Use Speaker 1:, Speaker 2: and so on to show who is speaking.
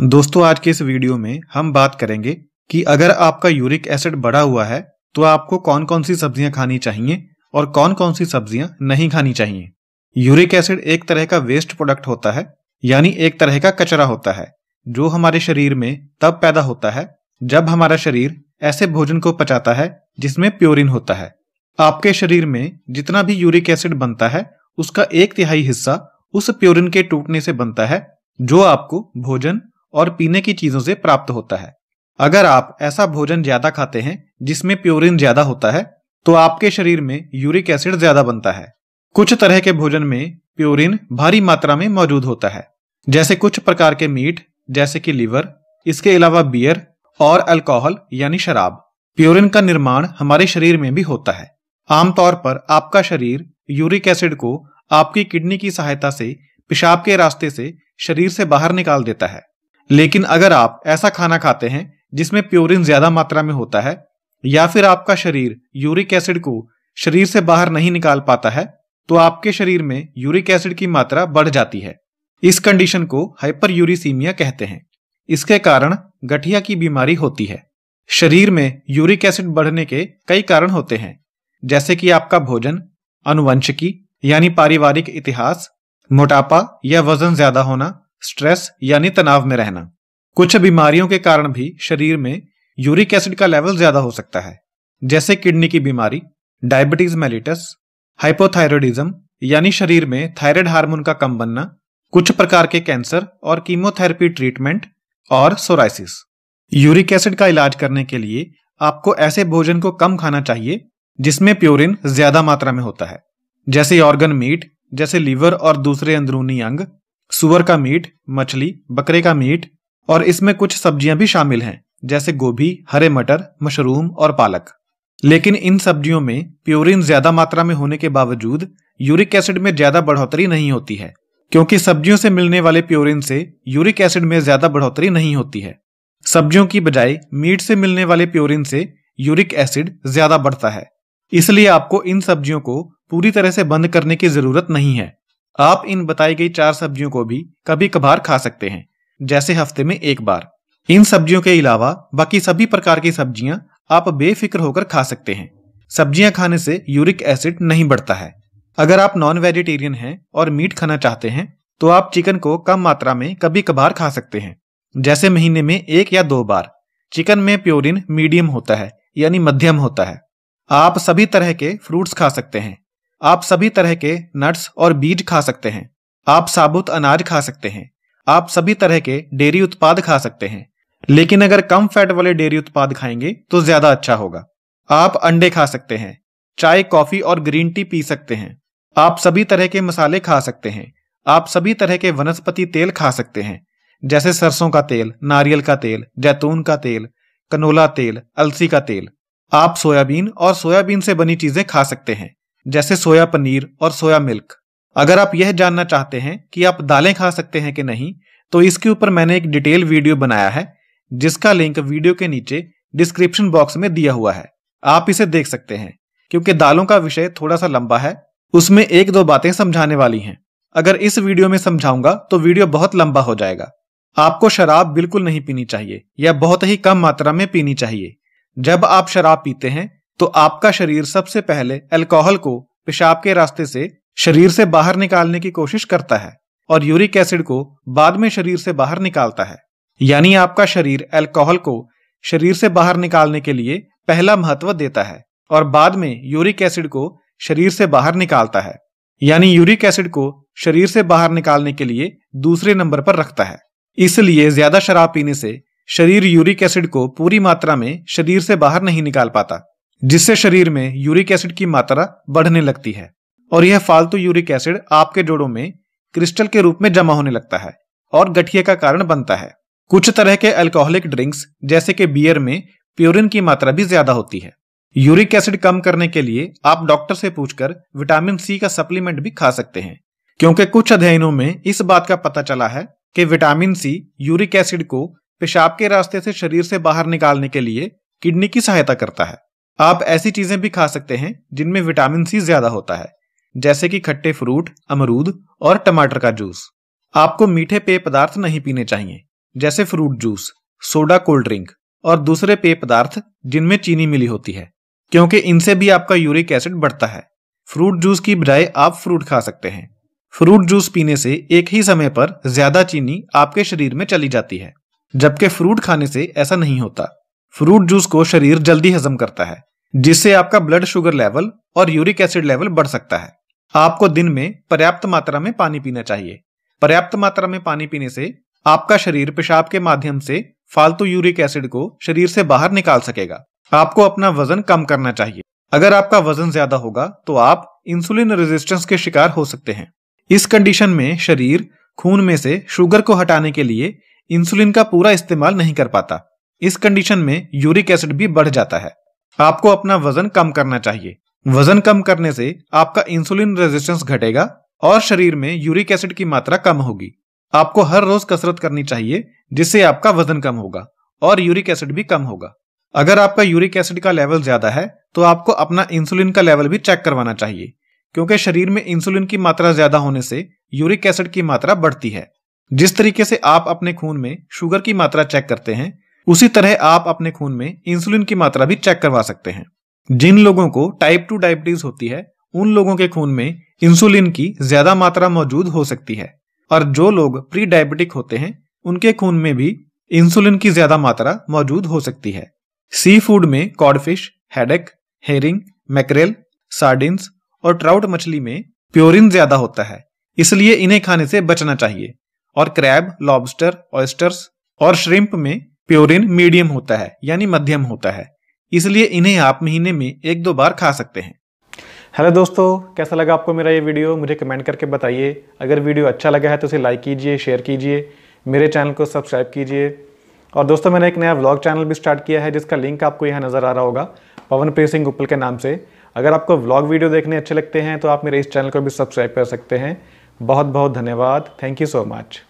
Speaker 1: दोस्तों आज के इस वीडियो में हम बात करेंगे कि अगर आपका यूरिक एसिड बढ़ा हुआ है तो आपको कौन कौन सी सब्जियां खानी चाहिए और कौन कौन सी सब्जियां नहीं खानी चाहिए यूरिक एसिड एक तरह का वेस्ट प्रोडक्ट होता है यानी एक तरह का कचरा होता है जो हमारे शरीर में तब पैदा होता है जब हमारा शरीर ऐसे भोजन को पचाता है जिसमें प्योरिन होता है आपके शरीर में जितना भी यूरिक एसिड बनता है उसका एक तिहाई हिस्सा उस प्योरिन के टूटने से बनता है जो आपको भोजन और पीने की चीजों से प्राप्त होता है अगर आप ऐसा भोजन ज्यादा खाते हैं जिसमें प्योरिन ज्यादा होता है तो आपके शरीर में यूरिक एसिड ज्यादा बनता है कुछ तरह के भोजन में प्योरिन भारी मात्रा में मौजूद होता है जैसे कुछ प्रकार के मीट जैसे कि लीवर इसके अलावा बियर और अल्कोहल यानी शराब प्योरिन का निर्माण हमारे शरीर में भी होता है आमतौर पर आपका शरीर यूरिक एसिड को आपकी किडनी की सहायता से पेशाब के रास्ते से शरीर से बाहर निकाल देता है लेकिन अगर आप ऐसा खाना खाते हैं जिसमें प्योरिन ज्यादा मात्रा में होता है या फिर आपका शरीर यूरिक एसिड को शरीर से बाहर नहीं निकाल पाता है तो आपके शरीर में यूरिक एसिड की मात्रा बढ़ जाती है इस कंडीशन को हाइपर यूरिसीमिया कहते हैं इसके कारण गठिया की बीमारी होती है शरीर में यूरिक एसिड बढ़ने के कई कारण होते हैं जैसे कि आपका भोजन अनुवंशिकी यानी पारिवारिक इतिहास मोटापा या वजन ज्यादा होना स्ट्रेस यानी तनाव में रहना कुछ बीमारियों के कारण भी शरीर में यूरिक एसिड का लेवल ज्यादा हो सकता है जैसे किडनी की बीमारी डायबिटीज मेलिटस हाइपोथायरोडिज्म यानी शरीर में थायराइड हार्मोन का कम बनना कुछ प्रकार के कैंसर और कीमोथेरेपी ट्रीटमेंट और सोराइसिस यूरिक एसिड का इलाज करने के लिए आपको ऐसे भोजन को कम खाना चाहिए जिसमें प्योरिन ज्यादा मात्रा में होता है जैसे ऑर्गन मीट जैसे लीवर और दूसरे अंदरूनी अंग सुअर का मीट मछली बकरे का मीट और इसमें कुछ सब्जियां भी शामिल हैं जैसे गोभी हरे मटर मशरूम और पालक लेकिन इन सब्जियों में प्योरिन ज्यादा मात्रा में होने के बावजूद यूरिक एसिड में ज्यादा बढ़ोतरी नहीं होती है क्योंकि सब्जियों से मिलने वाले प्योरिन से यूरिक एसिड में ज्यादा बढ़ोतरी नहीं होती है सब्जियों की बजाय मीट से मिलने वाले प्योरिन से यूरिक एसिड ज्यादा बढ़ता है इसलिए आपको इन सब्जियों को पूरी तरह से बंद करने की जरूरत नहीं है आप इन बताई गई चार सब्जियों को भी कभी कभार खा सकते हैं जैसे हफ्ते में एक बार इन सब्जियों के अलावा बाकी सभी प्रकार की सब्जियां आप बेफिक्र होकर खा सकते हैं सब्जियां खाने से यूरिक एसिड नहीं बढ़ता है अगर आप नॉन वेजिटेरियन हैं और मीट खाना चाहते हैं तो आप चिकन को कम मात्रा में कभी कभार खा सकते हैं जैसे महीने में एक या दो बार चिकन में प्योरिन मीडियम होता है यानी मध्यम होता है आप सभी तरह के फ्रूट्स खा सकते हैं आप सभी तरह के नट्स और बीज खा सकते हैं आप साबुत अनाज खा सकते हैं आप सभी तरह के डेयरी उत्पाद खा सकते हैं लेकिन अगर कम फैट वाले डेयरी उत्पाद खाएंगे तो ज्यादा अच्छा होगा आप अंडे खा सकते हैं चाय कॉफी और ग्रीन टी पी सकते हैं आप सभी तरह के मसाले खा सकते हैं आप सभी तरह के वनस्पति तेल खा सकते हैं जैसे सरसों का तेल नारियल का तेल जैतून का तेल कनोला तेल अलसी का तेल आप सोयाबीन और सोयाबीन से बनी चीजें खा सकते हैं जैसे सोया पनीर और सोया मिल्क अगर आप यह जानना चाहते हैं कि आप दालें खा सकते हैं कि नहीं तो इसके ऊपर मैंने एक डिटेल वीडियो बनाया है जिसका लिंक वीडियो के नीचे डिस्क्रिप्शन बॉक्स में दिया हुआ है आप इसे देख सकते हैं क्योंकि दालों का विषय थोड़ा सा लंबा है उसमें एक दो बातें समझाने वाली हैं अगर इस वीडियो में समझाऊंगा तो वीडियो बहुत लंबा हो जाएगा आपको शराब बिल्कुल नहीं पीनी चाहिए या बहुत ही कम मात्रा में पीनी चाहिए जब आप शराब पीते हैं तो आपका शरीर सबसे पहले अल्कोहल को पेशाब के रास्ते से शरीर से बाहर निकालने की कोशिश करता है और यूरिक एसिड को बाद में शरीर से बाहर निकालता है यानी आपका शरीर अल्कोहल को शरीर से बाहर निकालने के लिए पहला महत्व देता है और बाद में यूरिक एसिड को शरीर से बाहर निकालता है यानी यूरिक एसिड को शरीर से बाहर निकालने के लिए दूसरे नंबर पर रखता है इसलिए ज्यादा शराब पीने से शरीर यूरिक एसिड को पूरी मात्रा में शरीर से बाहर नहीं निकाल पाता जिससे शरीर में यूरिक एसिड की मात्रा बढ़ने लगती है और यह फालतू यूरिक एसिड आपके जोड़ों में क्रिस्टल के रूप में जमा होने लगता है और गठिया का कारण बनता है कुछ तरह के अल्कोहलिक ड्रिंक्स जैसे कि बियर में प्योरिन की मात्रा भी ज्यादा होती है यूरिक एसिड कम करने के लिए आप डॉक्टर से पूछकर विटामिन सी का सप्लीमेंट भी खा सकते हैं क्योंकि कुछ अध्ययनों में इस बात का पता चला है कि विटामिन सी यूरिक एसिड को पेशाब के रास्ते से शरीर से बाहर निकालने के लिए किडनी की सहायता करता है आप ऐसी चीजें भी खा सकते हैं जिनमें विटामिन सी ज्यादा होता है जैसे कि खट्टे फ्रूट अमरूद और टमाटर का जूस आपको मीठे पेय पदार्थ नहीं पीने चाहिए जैसे fruit juice soda cold drink और दूसरे पेय पदार्थ जिनमें चीनी मिली होती है क्योंकि इनसे भी आपका यूरिक एसिड बढ़ता है फ्रूट जूस की बजाय आप फ्रूट खा सकते हैं फ्रूट जूस पीने से एक ही समय पर ज्यादा चीनी आपके शरीर में चली जाती है जबकि फ्रूट खाने से ऐसा नहीं होता फ्रूट जूस को शरीर जल्दी हजम करता है जिससे आपका ब्लड शुगर लेवल और यूरिक एसिड लेवल बढ़ सकता है आपको दिन में पर्याप्त मात्रा में पानी पीना चाहिए पर्याप्त मात्रा में पानी पीने से आपका शरीर पेशाब के माध्यम से फालतू यूरिक एसिड को शरीर से बाहर निकाल सकेगा आपको अपना वजन कम करना चाहिए अगर आपका वजन ज्यादा होगा तो आप इंसुलिन रेजिस्टेंस के शिकार हो सकते हैं इस कंडीशन में शरीर खून में से शुगर को हटाने के लिए इंसुलिन का पूरा इस्तेमाल नहीं कर पाता इस कंडीशन में यूरिक एसिड भी बढ़ जाता है आपको अपना वजन कम करना चाहिए वजन कम करने से आपका इंसुलिन रेजिस्टेंस घटेगा और शरीर में यूरिक एसिड की मात्रा कम होगी आपको हर रोज कसरत करनी चाहिए जिससे आपका वजन कम होगा और यूरिक एसिड भी कम होगा अगर आपका यूरिक एसिड का लेवल ज्यादा है तो आपको अपना इंसुलिन का लेवल भी चेक करवाना चाहिए क्योंकि शरीर में इंसुलिन की मात्रा ज्यादा होने से यूरिक एसिड की मात्रा बढ़ती है जिस तरीके से आप अपने खून में शुगर की मात्रा चेक करते हैं उसी तरह आप अपने खून में इंसुलिन की मात्रा भी चेक करवा सकते हैं जिन लोगों को टाइप टू डायबिटीज होती है उन लोगों के खून में इंसुलिन की ज्यादा मात्रा मौजूद हो सकती है और जो लोग प्री डायबिटिक होते हैं उनके खून में भी इंसुलिन की ज्यादा मात्रा मौजूद हो सकती है सी फूड में codfish haddock herring mackerel sardines और ट्राउट मछली में प्योरिन ज्यादा होता है इसलिए इन्हें खाने से बचना चाहिए और क्रैब लॉबस्टर ऑयस्टर्स और श्रिम्प में प्योरिन मीडियम होता है यानी मध्यम होता है इसलिए इन्हें आप महीने में एक दो बार खा सकते हैं हेलो दोस्तों कैसा लगा आपको मेरा ये वीडियो मुझे कमेंट करके बताइए अगर वीडियो अच्छा लगा है तो उसे लाइक कीजिए शेयर कीजिए मेरे चैनल को सब्सक्राइब कीजिए और दोस्तों मैंने एक नया व्लॉग चैनल भी स्टार्ट किया है जिसका लिंक आपको यहाँ नज़र आ रहा होगा पवन प्रीत सिंह गुप्पल के नाम से अगर आपको व्लॉग वीडियो देखने अच्छे लगते हैं तो आप मेरे इस चैनल को भी सब्सक्राइब कर सकते हैं बहुत बहुत धन्यवाद थैंक यू सो मच